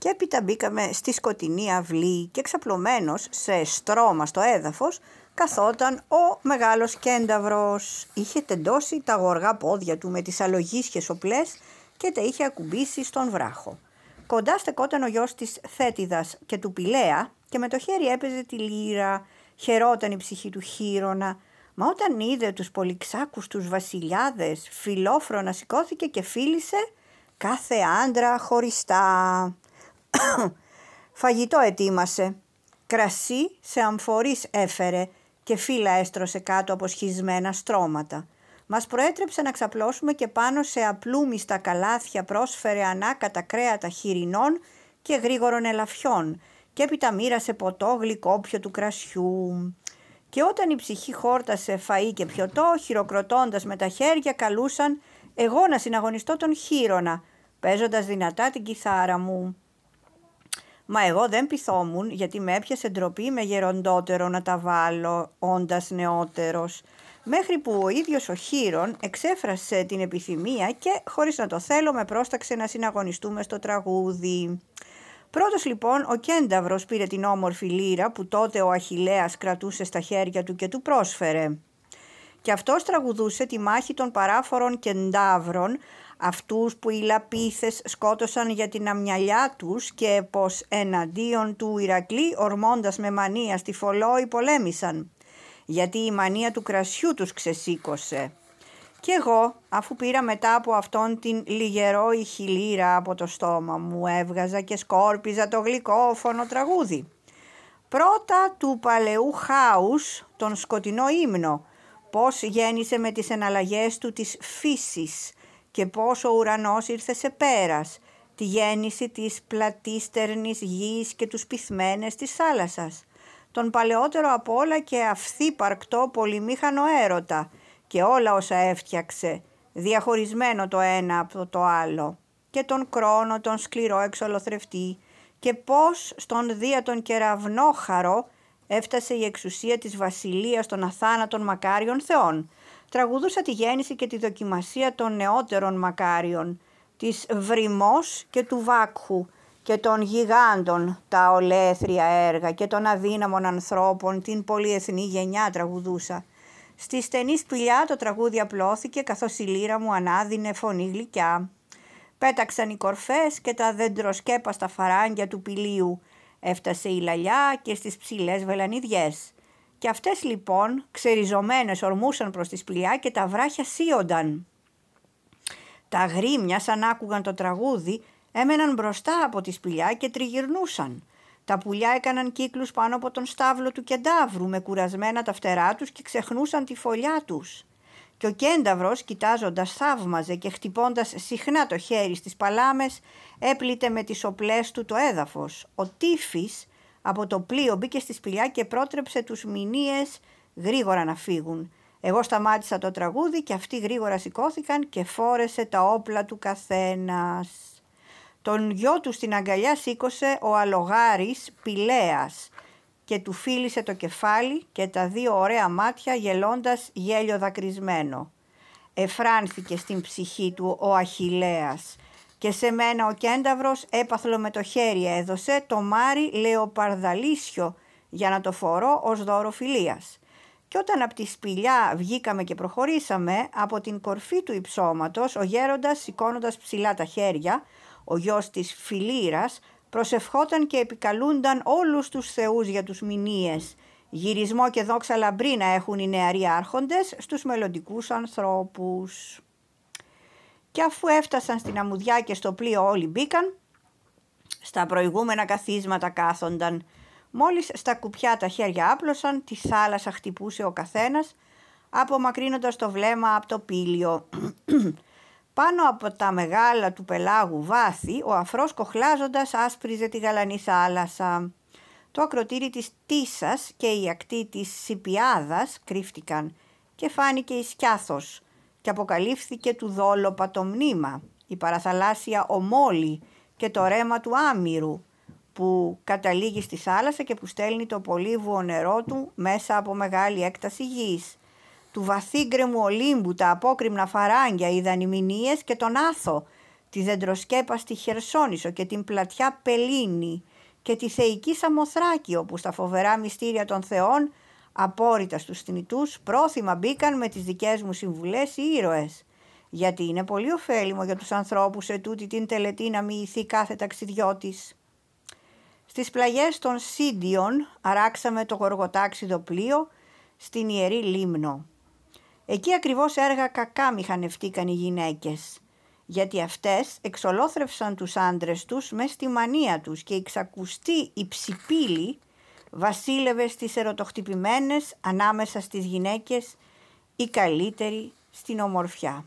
Και έπειτα μπήκαμε στη σκοτεινή αυλή και ξαπλωμένος σε στρώμα στο έδαφος καθόταν ο μεγάλος κένταβρος. Είχε τεντώσει τα γοργά πόδια του με τις αλογίσχες οπλές και τα είχε ακουμπήσει στον βράχο. Κοντά στεκόταν ο γιος της Θέτιδας και του Πηλέα και με το χέρι έπαιζε τη λύρα, χαιρόταν η ψυχή του Χίρονα. Μα όταν είδε τους πολυξάκους τους βασιλιάδες, φιλόφρονα σηκώθηκε και φίλησε κάθε άντρα χωριστά. Φαγητό ετοίμασε. Κρασί σε αμφορείς έφερε και φύλλα έστρωσε κάτω από σχισμένα στρώματα. Μας προέτρεψε να ξαπλώσουμε και πάνω σε απλούμιστα καλάθια πρόσφερε ανάκατα κρέατα χοιρινών και γρήγορων ελαφιών και έπειτα μοίρασε ποτό γλυκόπιο του κρασιού. Και όταν η ψυχή χόρτασε φαΐ και πιωτό, χειροκροτώντας με τα χέρια καλούσαν εγώ να συναγωνιστώ τον χείρονα, παίζοντας δυνατά την κιθάρα μου. Μα εγώ δεν πειθόμουν γιατί με έπιασε ντροπή με γεροντότερο να τα βάλω όντας νεότερος. Μέχρι που ο ίδιος ο Χείρον εξέφρασε την επιθυμία και χωρίς να το θέλω με πρόσταξε να συναγωνιστούμε στο τραγούδι. Πρώτος λοιπόν ο Κένταυρος πήρε την όμορφη λύρα που τότε ο Αχιλέας κρατούσε στα χέρια του και του πρόσφερε και αυτός τραγουδούσε τη μάχη των παράφορων κεντάβρων, αυτούς που οι λαπίθες σκότωσαν για την αμυαλιά τους και πως εναντίον του Ηρακλή ορμώντας με μανία στη Φολόη πολέμησαν, γιατί η μανία του κρασιού τους ξεσήκωσε. Κι εγώ, αφού πήρα μετά από αυτόν την λιγερό ηχηλήρα από το στόμα μου, έβγαζα και σκόρπιζα το γλυκόφωνο τραγούδι. Πρώτα του παλαιού χάους τον σκοτεινό ύμνο, πώς γέννησε με τις εναλλαγές του της φύσης και πώς ο ουρανός ήρθε σε πέρας, τη γέννηση της πλατίστερνης γης και τους πυθμένες της θάλασσας, τον παλαιότερο από όλα και αυθύπαρκτο πολυμήχανο έρωτα και όλα όσα έφτιαξε, διαχωρισμένο το ένα από το άλλο, και τον κρόνο τον σκληρό εξολοθρευτή και πώς στον δία τον κεραυνόχαρο έφτασε η εξουσία της βασιλείας των αθάνατων μακάριων θεών. Τραγουδούσα τη γέννηση και τη δοκιμασία των νεότερων μακάριων, της Βρυμός και του Βάκχου και των γιγάντων τα ολέθρια έργα και των αδύναμων ανθρώπων την πολυεθνή γενιά τραγουδούσα. Στη στενή σπηλιά το τραγούδι απλώθηκε καθώς η λύρα μου ανάδυνε φωνή γλυκιά. Πέταξαν οι κορφές και τα δεντροσκέπα στα φαράγγια του πηλίου Έφτασε η λαλιά και στις ψηλές βελανιδιές. Και αυτές λοιπόν ξεριζωμένες ορμούσαν προς τη σπηλιά και τα βράχια σύονταν. Τα γρήμια σαν άκουγαν το τραγούδι έμεναν μπροστά από τη σπηλιά και τριγυρνούσαν. Τα πουλιά έκαναν κύκλους πάνω από τον στάβλο του κεντάβρου με κουρασμένα τα φτερά τους και ξεχνούσαν τη φωλιά τους. Και ο κένταυρος κοιτάζοντας θαύμαζε και χτυπώντας συχνά το χέρι στις παλάμες έπλητε με τις οπλές του το έδαφος. Ο τύφης από το πλοίο μπήκε στη σπηλιά και πρότρεψε τους μηνίες γρήγορα να φύγουν. Εγώ σταμάτησα το τραγούδι και αυτοί γρήγορα σηκώθηκαν και φόρεσε τα όπλα του καθένας. Τον γιο του στην αγκαλιά σήκωσε ο αλογάρης Πηλέας και του φίλησε το κεφάλι και τα δύο ωραία μάτια γελώντας γέλιο δακρυσμένο. Εφράνθηκε στην ψυχή του ο Αχιλέας και σε μένα ο κένταυρος έπαθλο με το χέρι έδωσε το μάρι λεοπαρδαλίσιο για να το φορώ ως δώρο φιλίας. Και όταν από τη σπηλιά βγήκαμε και προχωρήσαμε, από την κορφή του υψώματος ο γέροντας σηκώνοντας ψηλά τα χέρια, ο γιος της Φιλίρας προσευχόταν και επικαλούνταν όλους τους θεούς για τους μηνίες. Γυρισμό και δόξα λαμπρή να έχουν οι νεαροί άρχοντες στους μελλοντικούς ανθρώπους. Και αφού έφτασαν στην αμμουδιά και στο πλοίο όλοι μπήκαν, στα προηγούμενα καθίσματα κάθονταν. Μόλις στα κουπιά τα χέρια άπλωσαν, τη θάλασσα χτυπούσε ο καθένας, απομακρύνοντας το βλέμμα από το πύλιο. Πάνω από τα μεγάλα του πελάγου βάθη, ο αφρός κοχλάζοντας άσπριζε τη γαλανή θάλασσα. Το ακροτήρι της Τίσας και η ακτή της Σιπιάδας κρύφτηκαν και φάνηκε η σκιάθος και αποκαλύφθηκε του δόλοπα το μνήμα, η παραθαλάσσια ομόλη και το ρέμα του άμυρου που καταλήγει στη θάλασσα και που στέλνει το πολύβουο νερό του μέσα από μεγάλη έκταση γης του βαθύγκρεμου Ολύμπου, τα απόκριμνα φαράγγια, οι δανειμηνίες και τον Άθο, τη στη Χερσόνησο και την πλατιά Πελίνη και τη θεϊκή Σαμοθράκη, όπου στα φοβερά μυστήρια των θεών, απόρριτα στους θνητούς, πρόθυμα μπήκαν με τις δικές μου συμβουλές οι ήρωες. Γιατί είναι πολύ ωφέλιμο για τους ανθρώπους τούτη την τελετή να μοιηθεί κάθε ταξιδιώτης. Στις πλαγιές των Σίντιων αράξαμε το γοργοτάξιδο πλοίο στην Ιερή Λίμνο. Εκεί ακριβώς έργα κακά μηχανευτήκαν οι γυναίκες, γιατί αυτές εξολόθρευσαν τους άντρες τους με στη μανία τους και η ξακουστή η ψηπήλη βασίλευε στις ερωτοχτυπημένες ανάμεσα στις γυναίκες η καλύτερη στην ομορφιά.